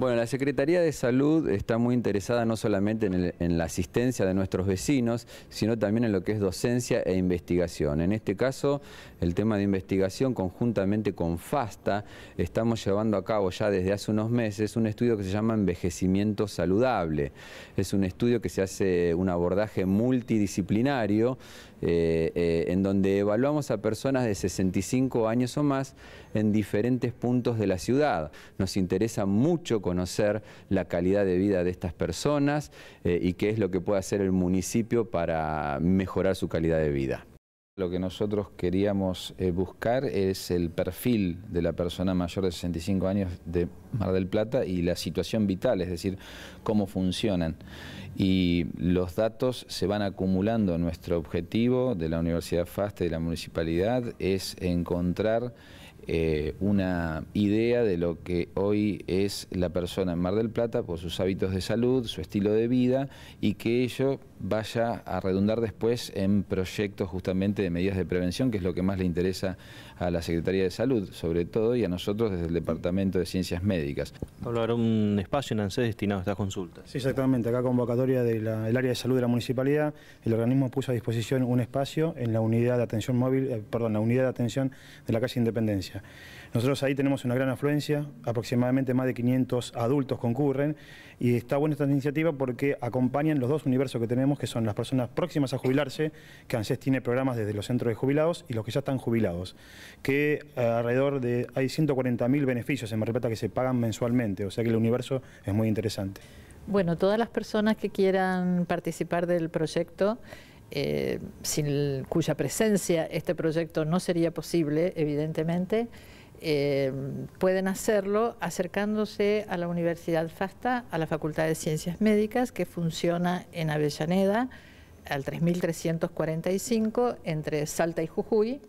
Bueno, la Secretaría de Salud está muy interesada no solamente en, la asistencia de nuestros vecinos, sino también en lo que es docencia e investigación. En este caso, el tema de investigación conjuntamente con FASTA, estamos llevando a cabo ya desde hace unos meses un estudio que se llama Envejecimiento Saludable. Es un estudio que se hace un abordaje multidisciplinario eh, eh, en donde evaluamos a personas de 65 años o más en diferentes puntos de la ciudad. Nos interesa mucho conocer la calidad de vida de estas personas eh, y qué es lo que puede hacer el municipio para mejorar su calidad de vida. Lo que nosotros queríamos eh, buscar es el perfil de la persona mayor de 65 años de Mar del Plata y la situación vital, es decir, cómo funcionan. Y los datos se van acumulando. Nuestro objetivo de la Universidad FASTE, de la municipalidad, es encontrar eh, una idea de lo que hoy es la persona en Mar del Plata por sus hábitos de salud, su estilo de vida y que ello vaya a redundar después en proyectos justamente de medidas de prevención, que es lo que más le interesa a la Secretaría de Salud, sobre todo, y a nosotros desde el Departamento de Ciencias Médicas. Pablo, habrá un espacio en ANSES destinado a estas consultas. Sí, exactamente. Acá convocatoria del área de salud de la municipalidad, el organismo puso a disposición un espacio en la unidad de atención móvil, eh, perdón, la unidad de atención de la calle Independencia. Nosotros ahí tenemos una gran afluencia, aproximadamente más de 500 adultos concurren, y está buena esta iniciativa porque acompañan los dos universos que tenemos, que son las personas próximas a jubilarse, que ANSES tiene programas desde de los centros de jubilados y los que ya están jubilados, que eh, alrededor de hay 140.000 beneficios se me del que se pagan mensualmente, o sea que el universo es muy interesante. Bueno, todas las personas que quieran participar del proyecto, eh, sin cuya presencia este proyecto no sería posible, evidentemente, eh, pueden hacerlo acercándose a la Universidad FASTA, a la Facultad de Ciencias Médicas, que funciona en Avellaneda al 3345 entre Salta y Jujuy